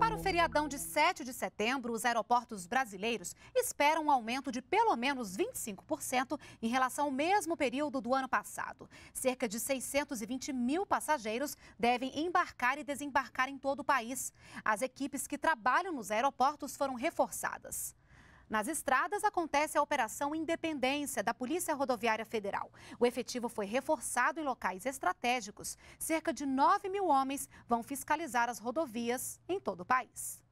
Para o feriadão de 7 de setembro, os aeroportos brasileiros esperam um aumento de pelo menos 25% em relação ao mesmo período do ano passado. Cerca de 620 mil passageiros devem embarcar e desembarcar em todo o país. As equipes que trabalham nos aeroportos foram reforçadas. Nas estradas acontece a Operação Independência da Polícia Rodoviária Federal. O efetivo foi reforçado em locais estratégicos. Cerca de 9 mil homens vão fiscalizar as rodovias em todo o país.